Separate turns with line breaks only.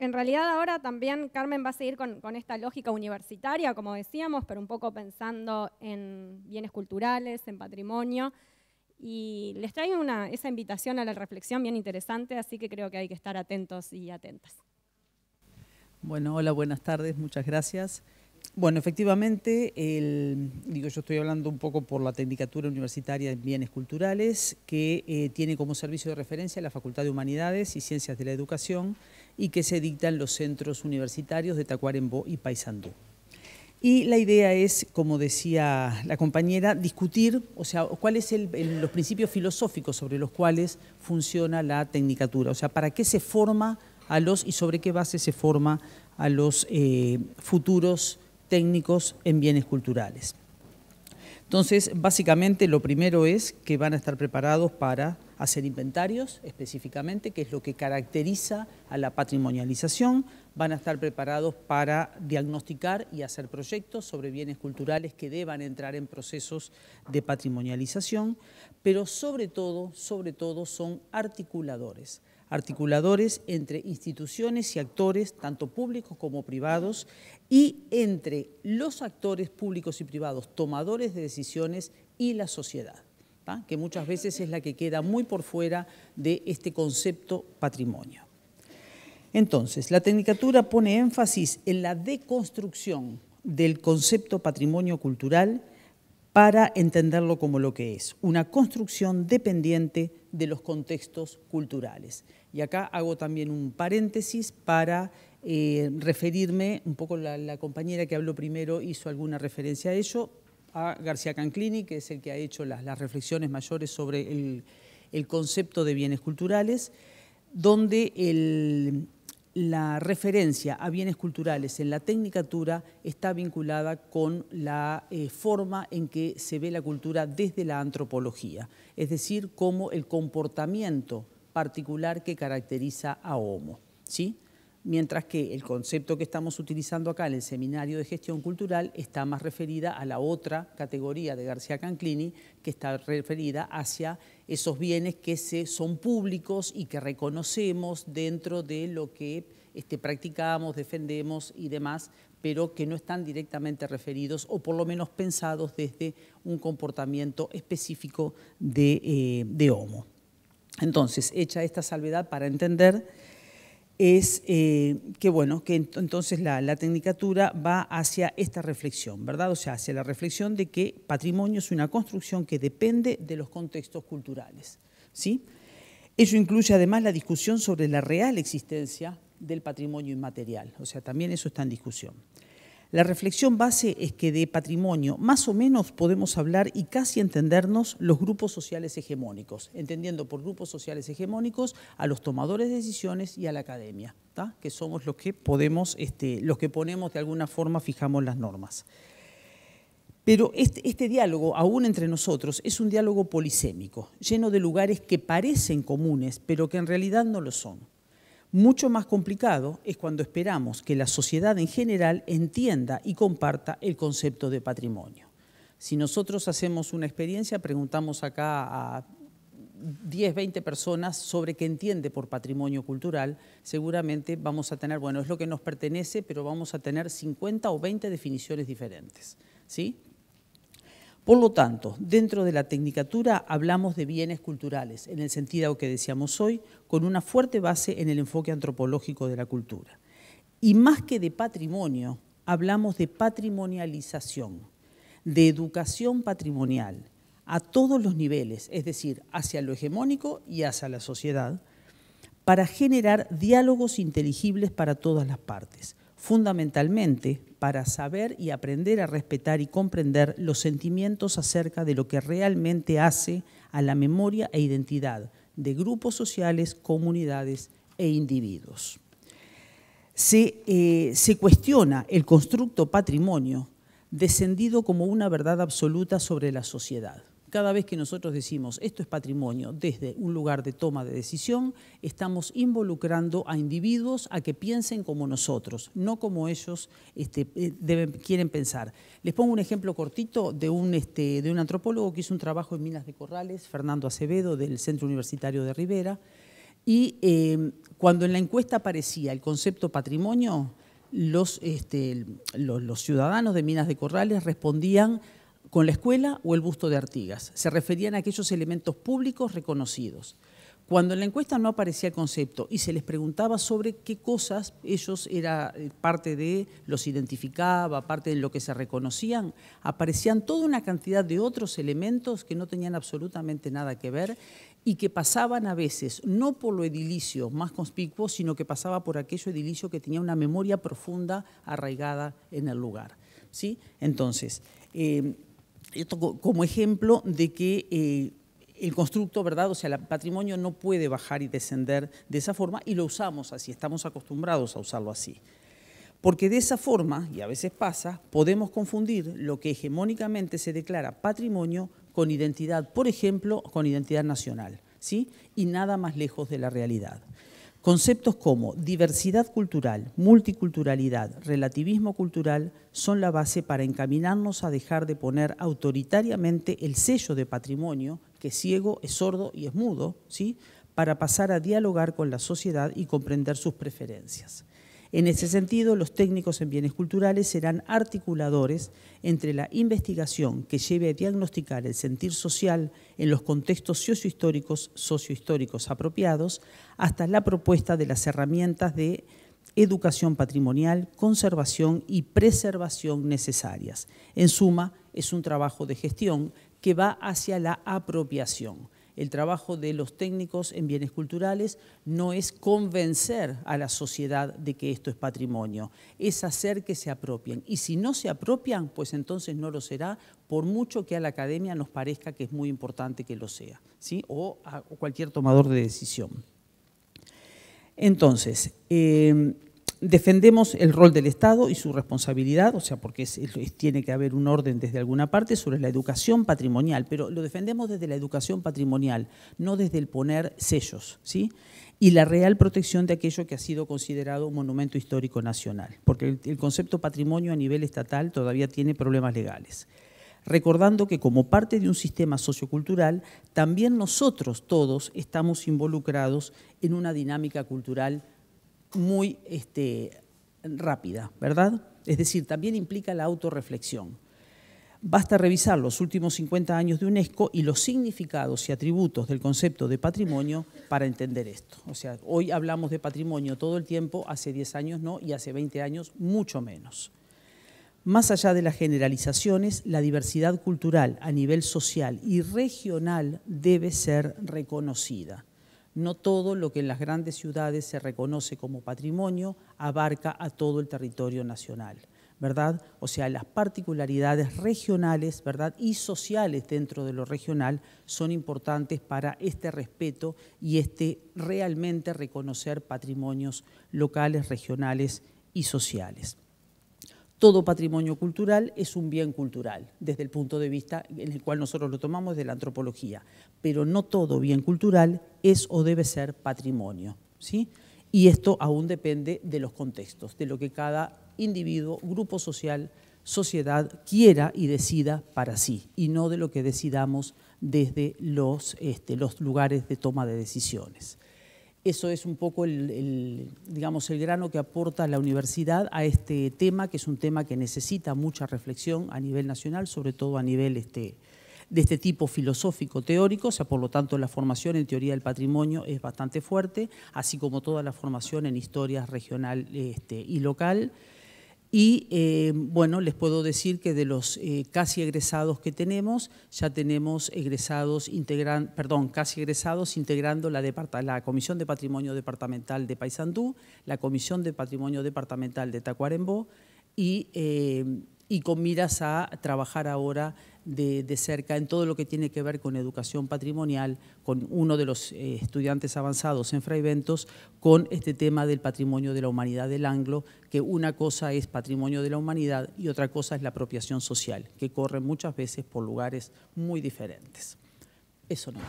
en realidad ahora también Carmen va a seguir con, esta lógica universitaria, como decíamos, pero un poco pensando en bienes culturales, en patrimonio. Y les traigo esa invitación a la reflexión bien interesante, así que creo que hay que estar atentos y atentas. Bueno, hola, buenas tardes, muchas gracias. Bueno, efectivamente, digo, yo estoy hablando un poco por la Tecnicatura Universitaria en Bienes Culturales, que eh, tiene como servicio de referencia la Facultad de Humanidades y Ciencias de la Educación y que se dictan los centros universitarios de Tacuarembó y Paysandú. Y la idea es, como decía la compañera, discutir, o sea, cuáles son los principios filosóficos sobre los cuales funciona la tecnicatura, o sea, para qué se forma a los y sobre qué base se forma a los eh, futuros técnicos en bienes culturales. Entonces, básicamente lo primero es que van a estar preparados para hacer inventarios específicamente, que es lo que caracteriza a la patrimonialización, van a estar preparados para diagnosticar y hacer proyectos sobre bienes culturales que deban entrar en procesos de patrimonialización, pero sobre todo, sobre todo son articuladores articuladores entre instituciones y actores, tanto públicos como privados, y entre los actores públicos y privados, tomadores de decisiones y la sociedad, que muchas veces es la que queda muy por fuera de este concepto patrimonio. Entonces, la Tecnicatura pone énfasis en la deconstrucción del concepto patrimonio cultural para entenderlo como lo que es, una construcción dependiente de los contextos culturales. Y acá hago también un paréntesis para eh, referirme, un poco la, compañera que habló primero hizo alguna referencia a ello, a García Canclini, que es el que ha hecho las, reflexiones mayores sobre el, concepto de bienes culturales, donde la referencia a bienes culturales en la tecnicatura está vinculada con la eh, forma en que se ve la cultura desde la antropología, es decir, cómo el comportamiento particular que caracteriza a HOMO. ¿sí? Mientras que el concepto que estamos utilizando acá en el Seminario de Gestión Cultural está más referida a la otra categoría de García Canclini, que está referida hacia esos bienes que se, son públicos y que reconocemos dentro de lo que este, practicamos, defendemos y demás, pero que no están directamente referidos o por lo menos pensados desde un comportamiento específico de eh, Homo. Entonces, hecha esta salvedad para entender, es eh, que bueno, que entonces la, tecnicatura va hacia esta reflexión, ¿verdad? O sea, hacia la reflexión de que patrimonio es una construcción que depende de los contextos culturales, ¿sí? Eso incluye además la discusión sobre la real existencia del patrimonio inmaterial, o sea, también eso está en discusión. La reflexión base es que de patrimonio más o menos podemos hablar y casi entendernos los grupos sociales hegemónicos, entendiendo por grupos sociales hegemónicos a los tomadores de decisiones y a la academia, que somos los que podemos, este, los que ponemos de alguna forma, fijamos las normas. Pero este, este, diálogo, aún entre nosotros, es un diálogo polisémico, lleno de lugares que parecen comunes, pero que en realidad no lo son. Mucho más complicado es cuando esperamos que la sociedad en general entienda y comparta el concepto de patrimonio. Si nosotros hacemos una experiencia, preguntamos acá a 10, 20 personas sobre qué entiende por patrimonio cultural, seguramente vamos a tener, bueno, es lo que nos pertenece, pero vamos a tener 50 o 20 definiciones diferentes. ¿sí? Por lo tanto, dentro de la tecnicatura hablamos de bienes culturales, en el sentido que decíamos hoy, con una fuerte base en el enfoque antropológico de la cultura. Y más que de patrimonio, hablamos de patrimonialización, de educación patrimonial a todos los niveles, es decir, hacia lo hegemónico y hacia la sociedad, para generar diálogos inteligibles para todas las partes, fundamentalmente para saber y aprender a respetar y comprender los sentimientos acerca de lo que realmente hace a la memoria e identidad de grupos sociales, comunidades e individuos. Se, eh, cuestiona el constructo patrimonio descendido como una verdad absoluta sobre la sociedad. Cada vez que nosotros decimos esto es patrimonio desde un lugar de toma de decisión, estamos involucrando a individuos a que piensen como nosotros, no como ellos este, eh, quieren pensar. Les pongo un ejemplo cortito de un, este, de un antropólogo que hizo un trabajo en Minas de Corrales, Fernando Acevedo, del Centro Universitario de Rivera, y em, cuando en la encuesta aparecía el concepto patrimonio, los, este, los ciudadanos de Minas de Corrales respondían con la escuela o el busto de Artigas. Se referían a aquellos elementos públicos reconocidos. Cuando en la encuesta no aparecía el concepto y se les preguntaba sobre qué cosas ellos era eh, parte de, los identificaba, parte de lo que se reconocían, aparecían toda una cantidad de otros elementos que no tenían absolutamente nada que ver y que pasaban a veces no por lo edilicio más conspicuo, sino que pasaba por aquello edilicio que tenía una memoria profunda arraigada en el lugar. ¿sí? Entonces, eh, esto como ejemplo de que eh, el constructo, ¿verdad? O sea, el patrimonio no puede bajar y descender de esa forma y lo usamos así, estamos acostumbrados a usarlo así. Porque de esa forma, y a veces pasa, podemos confundir lo que hegemónicamente se declara patrimonio con identidad, por ejemplo, con identidad nacional, ¿sí? Y nada más lejos de la realidad. Conceptos como diversidad cultural, multiculturalidad, relativismo cultural son la base para encaminarnos a dejar de poner autoritariamente el sello de patrimonio, que es ciego, es sordo y es mudo, ¿sí? para pasar a dialogar con la sociedad y comprender sus preferencias. En ese sentido, los técnicos en bienes culturales serán articuladores entre la investigación que lleve a diagnosticar el sentir social en los contextos sociohistóricos, sociohistóricos apropiados, hasta la propuesta de las herramientas de educación patrimonial, conservación y preservación necesarias. En suma, es un trabajo de gestión que va hacia la apropiación el trabajo de los técnicos en bienes culturales no es convencer a la sociedad de que esto es patrimonio, es hacer que se apropien. Y si no se apropian, pues entonces no lo será, por mucho que a la academia nos parezca que es muy importante que lo sea, ¿sí? o a cualquier tomador de decisión. Entonces, eh, defendemos el rol del Estado y su responsabilidad, o sea, porque tiene que haber un orden desde alguna parte sobre la educación patrimonial, pero lo defendemos desde la educación patrimonial, no desde el poner sellos, ¿sí? Y la real protección de aquello que ha sido considerado un monumento histórico nacional, porque el, el concepto patrimonio a nivel estatal todavía tiene problemas legales recordando que como parte de un sistema sociocultural, también nosotros todos estamos involucrados en una dinámica cultural muy este, rápida, ¿verdad? Es decir, también implica la autorreflexión. Basta revisar los últimos 50 años de UNESCO y los significados y atributos del concepto de patrimonio para entender esto. O sea, hoy hablamos de patrimonio todo el tiempo, hace 10 años no y hace 20 años mucho menos. Más allá de las generalizaciones, la diversidad cultural a nivel social y regional debe ser reconocida. No todo lo que en las grandes ciudades se reconoce como patrimonio abarca a todo el territorio nacional. ¿verdad? O sea, las particularidades regionales, ¿verdad? Y sociales dentro de lo regional son importantes para este respeto y este realmente reconocer patrimonios locales, regionales y sociales todo patrimonio cultural es un bien cultural, desde el punto de vista en el cual nosotros lo tomamos de la antropología, pero no todo bien cultural es o debe ser patrimonio, ¿sí? Y esto aún depende de los contextos, de lo que cada individuo, grupo social, sociedad quiera y decida para sí, y no de lo que decidamos desde los, este, los lugares de toma de decisiones. Eso es un poco el, grano que aporta la universidad a este tema, que es un tema que necesita mucha reflexión a nivel nacional, sobre todo a nivel este, de este tipo filosófico teórico, o sea, por lo tanto la formación en teoría del patrimonio es bastante fuerte, así como toda la formación en historia regional este, y local. Y eh, bueno, les puedo decir que de los eh, casi egresados que tenemos, ya tenemos egresados integran, perdón, casi egresados integrando la, Comisión de Patrimonio Departamental de Paysandú, la Comisión de Patrimonio Departamental de Tacuarembó y eh, y con miras a trabajar ahora de, cerca en todo lo que tiene que ver con educación patrimonial, con uno de los eh, estudiantes avanzados en Fraiventos, con este tema del patrimonio de la humanidad del anglo, que una cosa es patrimonio de la humanidad y otra cosa es la apropiación social, que corre muchas veces por lugares muy diferentes. Eso no.